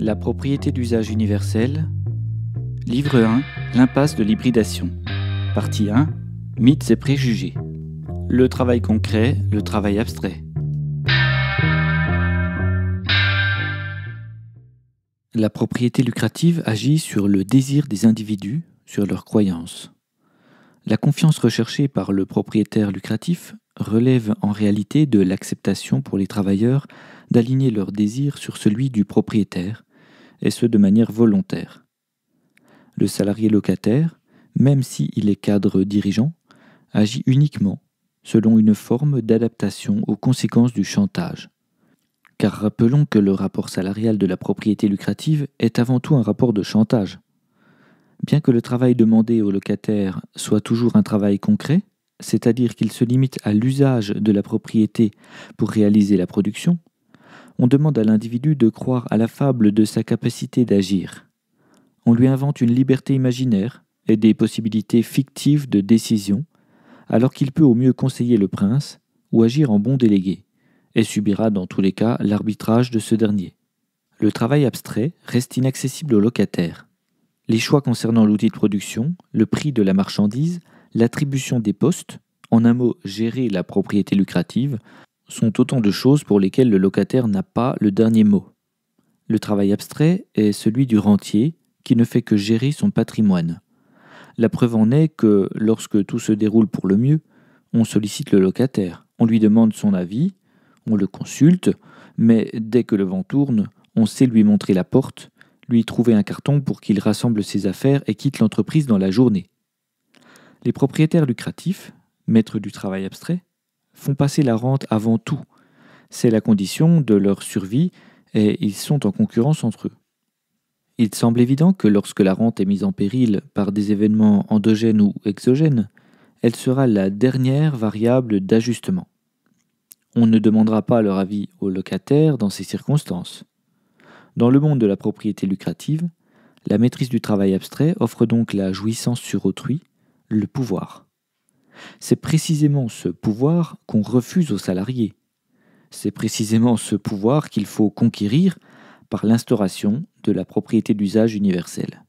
La propriété d'usage universel. Livre 1. L'impasse de l'hybridation. Partie 1. Mythes et préjugés. Le travail concret, le travail abstrait. La propriété lucrative agit sur le désir des individus, sur leurs croyances. La confiance recherchée par le propriétaire lucratif relève en réalité de l'acceptation pour les travailleurs d'aligner leur désir sur celui du propriétaire, et ce de manière volontaire. Le salarié locataire, même s'il est cadre dirigeant, agit uniquement selon une forme d'adaptation aux conséquences du chantage. Car rappelons que le rapport salarial de la propriété lucrative est avant tout un rapport de chantage. Bien que le travail demandé au locataire soit toujours un travail concret, c'est-à-dire qu'il se limite à l'usage de la propriété pour réaliser la production, on demande à l'individu de croire à la fable de sa capacité d'agir. On lui invente une liberté imaginaire et des possibilités fictives de décision, alors qu'il peut au mieux conseiller le prince ou agir en bon délégué, et subira dans tous les cas l'arbitrage de ce dernier. Le travail abstrait reste inaccessible aux locataires. Les choix concernant l'outil de production, le prix de la marchandise, l'attribution des postes, en un mot gérer la propriété lucrative, sont autant de choses pour lesquelles le locataire n'a pas le dernier mot. Le travail abstrait est celui du rentier qui ne fait que gérer son patrimoine. La preuve en est que lorsque tout se déroule pour le mieux, on sollicite le locataire, on lui demande son avis, on le consulte, mais dès que le vent tourne, on sait lui montrer la porte, lui trouver un carton pour qu'il rassemble ses affaires et quitte l'entreprise dans la journée. Les propriétaires lucratifs, maîtres du travail abstrait, font passer la rente avant tout. C'est la condition de leur survie et ils sont en concurrence entre eux. Il semble évident que lorsque la rente est mise en péril par des événements endogènes ou exogènes, elle sera la dernière variable d'ajustement. On ne demandera pas leur avis aux locataires dans ces circonstances. Dans le monde de la propriété lucrative, la maîtrise du travail abstrait offre donc la jouissance sur autrui, le pouvoir. C'est précisément ce pouvoir qu'on refuse aux salariés. C'est précisément ce pouvoir qu'il faut conquérir par l'instauration de la propriété d'usage universelle.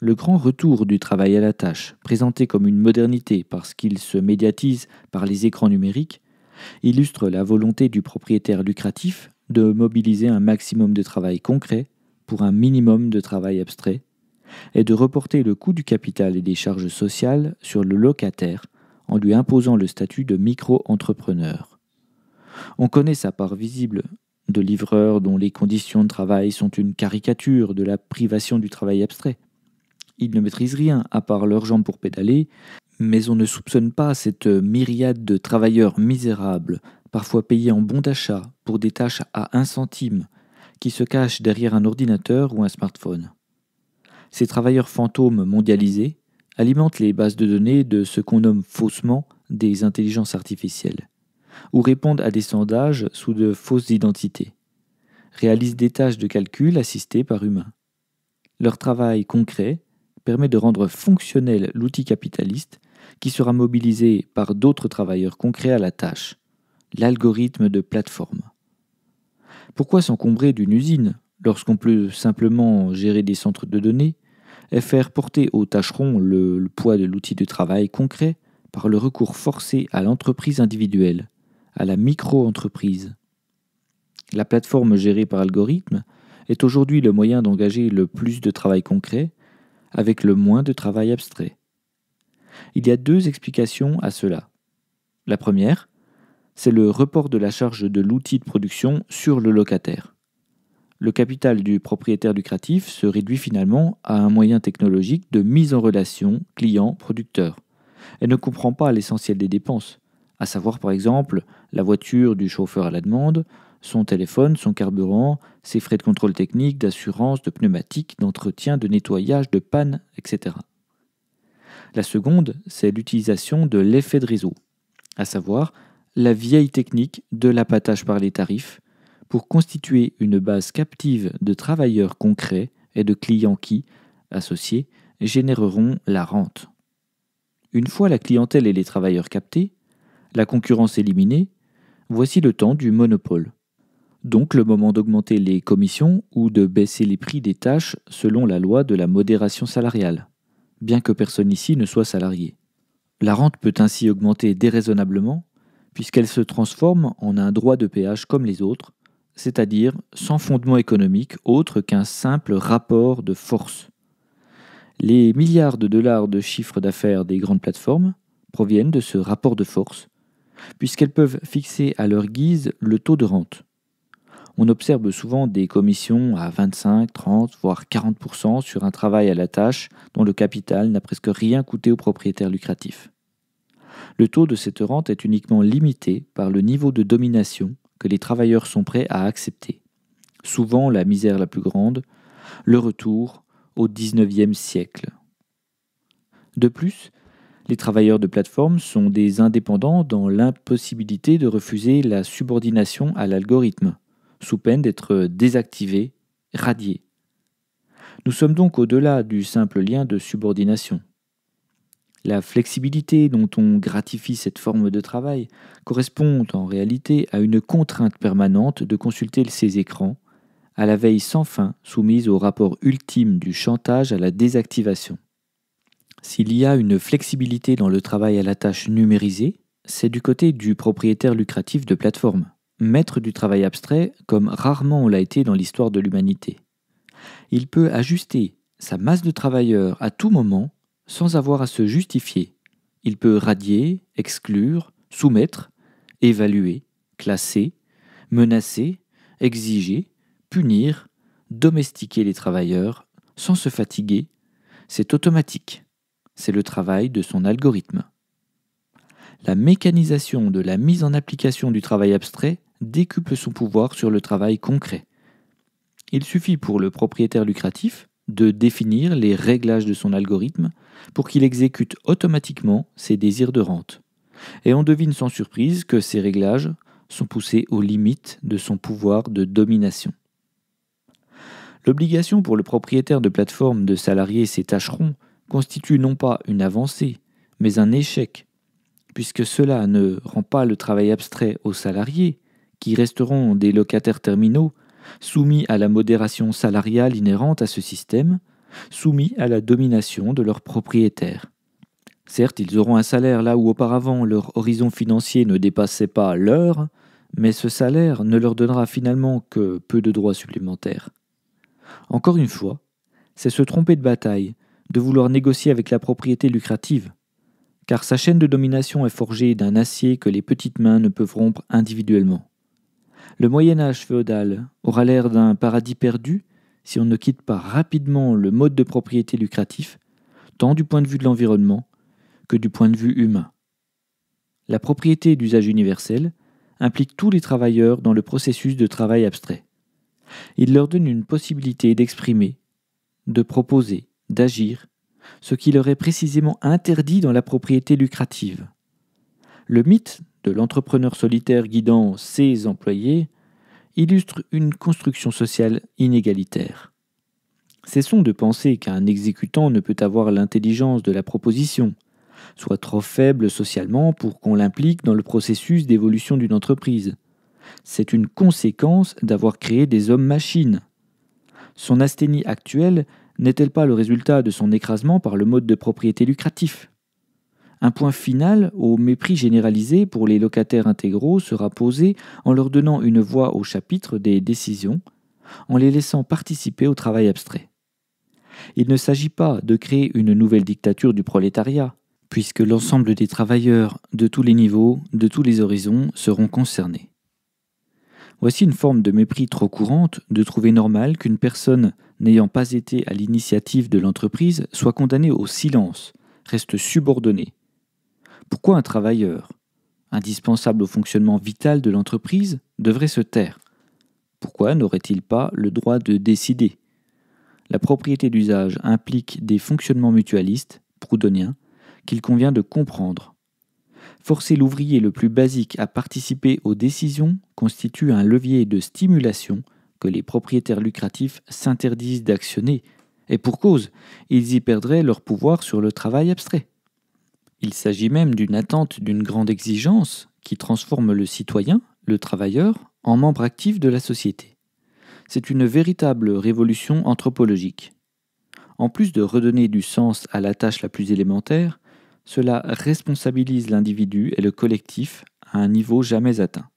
Le grand retour du travail à la tâche, présenté comme une modernité parce qu'il se médiatise par les écrans numériques, illustre la volonté du propriétaire lucratif de mobiliser un maximum de travail concret pour un minimum de travail abstrait, est de reporter le coût du capital et des charges sociales sur le locataire en lui imposant le statut de micro-entrepreneur. On connaît sa part visible de livreurs dont les conditions de travail sont une caricature de la privation du travail abstrait. Ils ne maîtrisent rien à part leurs jambes pour pédaler, mais on ne soupçonne pas cette myriade de travailleurs misérables, parfois payés en bons d'achat pour des tâches à un centime, qui se cachent derrière un ordinateur ou un smartphone. Ces travailleurs fantômes mondialisés alimentent les bases de données de ce qu'on nomme faussement des intelligences artificielles, ou répondent à des sondages sous de fausses identités, réalisent des tâches de calcul assistées par humains. Leur travail concret permet de rendre fonctionnel l'outil capitaliste qui sera mobilisé par d'autres travailleurs concrets à la tâche, l'algorithme de plateforme. Pourquoi s'encombrer d'une usine lorsqu'on peut simplement gérer des centres de données faire porter aux tâcheron le poids de l'outil de travail concret par le recours forcé à l'entreprise individuelle, à la micro-entreprise. La plateforme gérée par algorithme est aujourd'hui le moyen d'engager le plus de travail concret avec le moins de travail abstrait. Il y a deux explications à cela. La première, c'est le report de la charge de l'outil de production sur le locataire le capital du propriétaire lucratif se réduit finalement à un moyen technologique de mise en relation client-producteur. Elle ne comprend pas l'essentiel des dépenses, à savoir par exemple la voiture du chauffeur à la demande, son téléphone, son carburant, ses frais de contrôle technique, d'assurance, de pneumatique, d'entretien, de nettoyage, de panne, etc. La seconde, c'est l'utilisation de l'effet de réseau, à savoir la vieille technique de l'appâtage par les tarifs, pour constituer une base captive de travailleurs concrets et de clients qui, associés, généreront la rente. Une fois la clientèle et les travailleurs captés, la concurrence éliminée, voici le temps du monopole. Donc le moment d'augmenter les commissions ou de baisser les prix des tâches selon la loi de la modération salariale, bien que personne ici ne soit salarié. La rente peut ainsi augmenter déraisonnablement, puisqu'elle se transforme en un droit de péage comme les autres, c'est-à-dire sans fondement économique autre qu'un simple rapport de force. Les milliards de dollars de chiffre d'affaires des grandes plateformes proviennent de ce rapport de force, puisqu'elles peuvent fixer à leur guise le taux de rente. On observe souvent des commissions à 25, 30, voire 40% sur un travail à la tâche dont le capital n'a presque rien coûté au propriétaire lucratif. Le taux de cette rente est uniquement limité par le niveau de domination que les travailleurs sont prêts à accepter. Souvent la misère la plus grande, le retour au XIXe siècle. De plus, les travailleurs de plateforme sont des indépendants dans l'impossibilité de refuser la subordination à l'algorithme, sous peine d'être désactivés, radiés. Nous sommes donc au-delà du simple lien de subordination. La flexibilité dont on gratifie cette forme de travail correspond en réalité à une contrainte permanente de consulter ses écrans, à la veille sans fin soumise au rapport ultime du chantage à la désactivation. S'il y a une flexibilité dans le travail à la tâche numérisée, c'est du côté du propriétaire lucratif de plateforme, maître du travail abstrait comme rarement on l'a été dans l'histoire de l'humanité. Il peut ajuster sa masse de travailleurs à tout moment sans avoir à se justifier. Il peut radier, exclure, soumettre, évaluer, classer, menacer, exiger, punir, domestiquer les travailleurs sans se fatiguer. C'est automatique. C'est le travail de son algorithme. La mécanisation de la mise en application du travail abstrait décuple son pouvoir sur le travail concret. Il suffit pour le propriétaire lucratif de définir les réglages de son algorithme pour qu'il exécute automatiquement ses désirs de rente. Et on devine sans surprise que ces réglages sont poussés aux limites de son pouvoir de domination. L'obligation pour le propriétaire de plateforme de salarier ses tâcherons constitue non pas une avancée, mais un échec, puisque cela ne rend pas le travail abstrait aux salariés, qui resteront des locataires terminaux soumis à la modération salariale inhérente à ce système, soumis à la domination de leurs propriétaires. Certes, ils auront un salaire là où auparavant leur horizon financier ne dépassait pas l'heure, mais ce salaire ne leur donnera finalement que peu de droits supplémentaires. Encore une fois, c'est se tromper de bataille, de vouloir négocier avec la propriété lucrative, car sa chaîne de domination est forgée d'un acier que les petites mains ne peuvent rompre individuellement. Le Moyen Âge féodal aura l'air d'un paradis perdu si on ne quitte pas rapidement le mode de propriété lucratif, tant du point de vue de l'environnement que du point de vue humain. La propriété d'usage universel implique tous les travailleurs dans le processus de travail abstrait. Il leur donne une possibilité d'exprimer, de proposer, d'agir, ce qui leur est précisément interdit dans la propriété lucrative. Le mythe l'entrepreneur solitaire guidant ses employés illustre une construction sociale inégalitaire. Cessons de penser qu'un exécutant ne peut avoir l'intelligence de la proposition, soit trop faible socialement pour qu'on l'implique dans le processus d'évolution d'une entreprise. C'est une conséquence d'avoir créé des hommes-machines. Son asthénie actuelle n'est-elle pas le résultat de son écrasement par le mode de propriété lucratif un point final au mépris généralisé pour les locataires intégraux sera posé en leur donnant une voix au chapitre des décisions, en les laissant participer au travail abstrait. Il ne s'agit pas de créer une nouvelle dictature du prolétariat, puisque l'ensemble des travailleurs, de tous les niveaux, de tous les horizons, seront concernés. Voici une forme de mépris trop courante de trouver normal qu'une personne n'ayant pas été à l'initiative de l'entreprise soit condamnée au silence, reste subordonnée, pourquoi un travailleur, indispensable au fonctionnement vital de l'entreprise, devrait se taire Pourquoi n'aurait-il pas le droit de décider La propriété d'usage implique des fonctionnements mutualistes, proudhoniens, qu'il convient de comprendre. Forcer l'ouvrier le plus basique à participer aux décisions constitue un levier de stimulation que les propriétaires lucratifs s'interdisent d'actionner, et pour cause, ils y perdraient leur pouvoir sur le travail abstrait. Il s'agit même d'une attente d'une grande exigence qui transforme le citoyen, le travailleur, en membre actif de la société. C'est une véritable révolution anthropologique. En plus de redonner du sens à la tâche la plus élémentaire, cela responsabilise l'individu et le collectif à un niveau jamais atteint.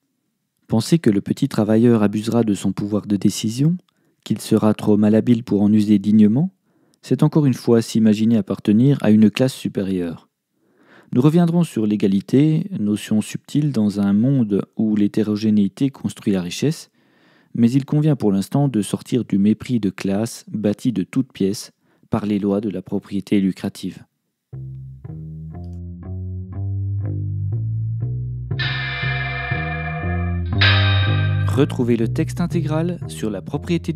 Penser que le petit travailleur abusera de son pouvoir de décision, qu'il sera trop malhabile pour en user dignement, c'est encore une fois s'imaginer appartenir à une classe supérieure. Nous reviendrons sur l'égalité, notion subtile dans un monde où l'hétérogénéité construit la richesse, mais il convient pour l'instant de sortir du mépris de classe bâti de toutes pièces par les lois de la propriété lucrative. Retrouvez le texte intégral sur la propriété